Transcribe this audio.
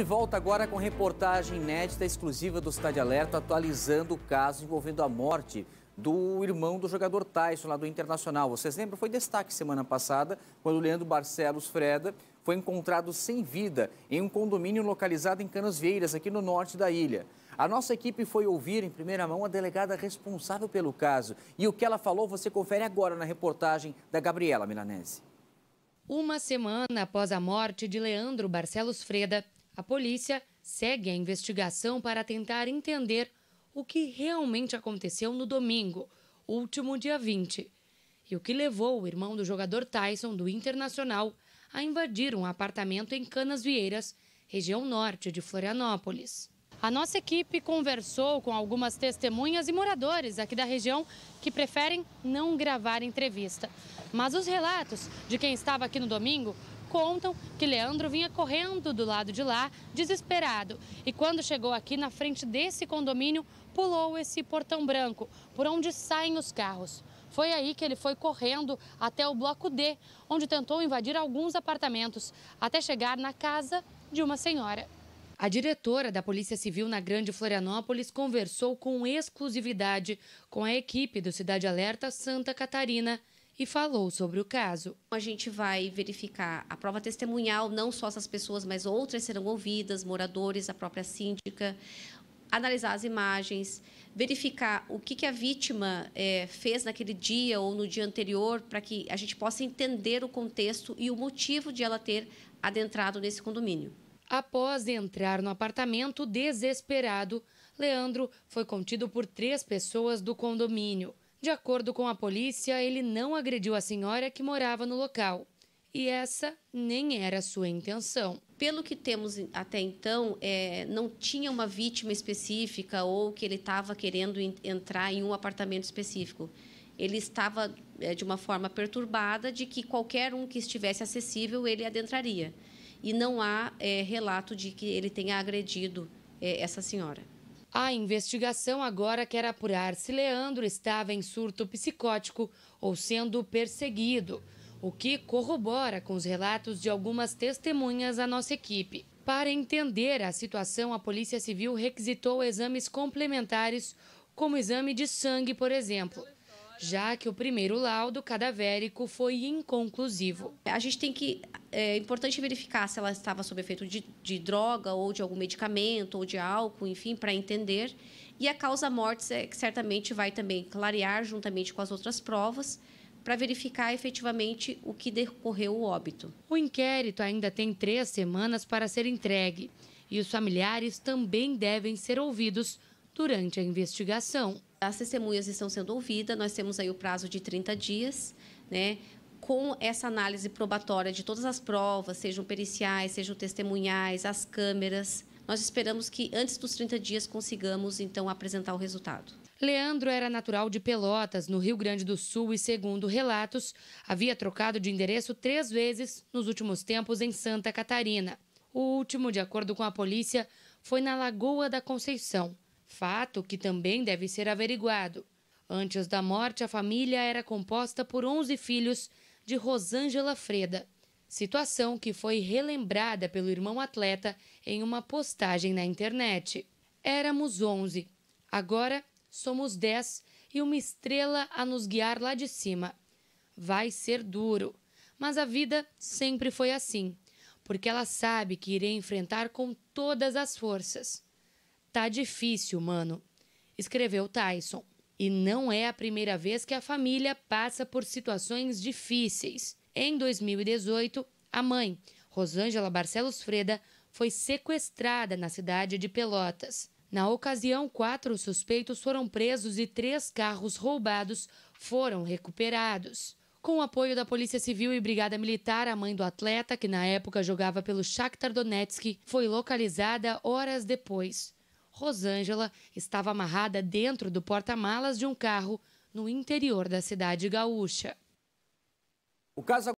De volta agora com reportagem inédita exclusiva do Cidade Alerta, atualizando o caso envolvendo a morte do irmão do jogador Tyson, lá do Internacional. Vocês lembram? Foi destaque semana passada, quando o Leandro Barcelos Freda foi encontrado sem vida em um condomínio localizado em Canasvieiras, aqui no norte da ilha. A nossa equipe foi ouvir em primeira mão a delegada responsável pelo caso. E o que ela falou você confere agora na reportagem da Gabriela Milanese. Uma semana após a morte de Leandro Barcelos Freda, a polícia segue a investigação para tentar entender o que realmente aconteceu no domingo, último dia 20, e o que levou o irmão do jogador Tyson do Internacional a invadir um apartamento em Canas Vieiras, região norte de Florianópolis. A nossa equipe conversou com algumas testemunhas e moradores aqui da região que preferem não gravar entrevista. Mas os relatos de quem estava aqui no domingo contam que Leandro vinha correndo do lado de lá, desesperado. E quando chegou aqui na frente desse condomínio, pulou esse portão branco, por onde saem os carros. Foi aí que ele foi correndo até o bloco D, onde tentou invadir alguns apartamentos, até chegar na casa de uma senhora. A diretora da Polícia Civil na Grande Florianópolis conversou com exclusividade com a equipe do Cidade Alerta Santa Catarina e falou sobre o caso. A gente vai verificar a prova testemunhal, não só essas pessoas, mas outras serão ouvidas, moradores, a própria síndica, analisar as imagens, verificar o que, que a vítima é, fez naquele dia ou no dia anterior, para que a gente possa entender o contexto e o motivo de ela ter adentrado nesse condomínio. Após entrar no apartamento desesperado, Leandro foi contido por três pessoas do condomínio. De acordo com a polícia, ele não agrediu a senhora que morava no local. E essa nem era a sua intenção. Pelo que temos até então, é, não tinha uma vítima específica ou que ele estava querendo entrar em um apartamento específico. Ele estava é, de uma forma perturbada de que qualquer um que estivesse acessível ele adentraria. E não há é, relato de que ele tenha agredido é, essa senhora. A investigação agora quer apurar se Leandro estava em surto psicótico ou sendo perseguido, o que corrobora com os relatos de algumas testemunhas à nossa equipe. Para entender a situação, a Polícia Civil requisitou exames complementares, como exame de sangue, por exemplo já que o primeiro laudo cadavérico foi inconclusivo. A gente tem que. É, é importante verificar se ela estava sob efeito de, de droga ou de algum medicamento ou de álcool, enfim, para entender. E a causa-morte é, certamente vai também clarear juntamente com as outras provas para verificar efetivamente o que decorreu o óbito. O inquérito ainda tem três semanas para ser entregue e os familiares também devem ser ouvidos Durante a investigação, as testemunhas estão sendo ouvidas, nós temos aí o prazo de 30 dias, né? Com essa análise probatória de todas as provas, sejam periciais, sejam testemunhais, as câmeras, nós esperamos que antes dos 30 dias consigamos então apresentar o resultado. Leandro era natural de Pelotas, no Rio Grande do Sul, e, segundo relatos, havia trocado de endereço três vezes nos últimos tempos em Santa Catarina. O último, de acordo com a polícia, foi na Lagoa da Conceição fato que também deve ser averiguado. Antes da morte, a família era composta por 11 filhos de Rosângela Freda, situação que foi relembrada pelo irmão atleta em uma postagem na internet. Éramos 11, agora somos 10 e uma estrela a nos guiar lá de cima. Vai ser duro, mas a vida sempre foi assim, porque ela sabe que irei enfrentar com todas as forças. Tá difícil, mano, escreveu Tyson. E não é a primeira vez que a família passa por situações difíceis. Em 2018, a mãe, Rosângela Barcelos Freda, foi sequestrada na cidade de Pelotas. Na ocasião, quatro suspeitos foram presos e três carros roubados foram recuperados. Com o apoio da Polícia Civil e Brigada Militar, a mãe do atleta, que na época jogava pelo Shakhtar Donetsk, foi localizada horas depois. Rosângela estava amarrada dentro do porta-malas de um carro no interior da cidade gaúcha. O caso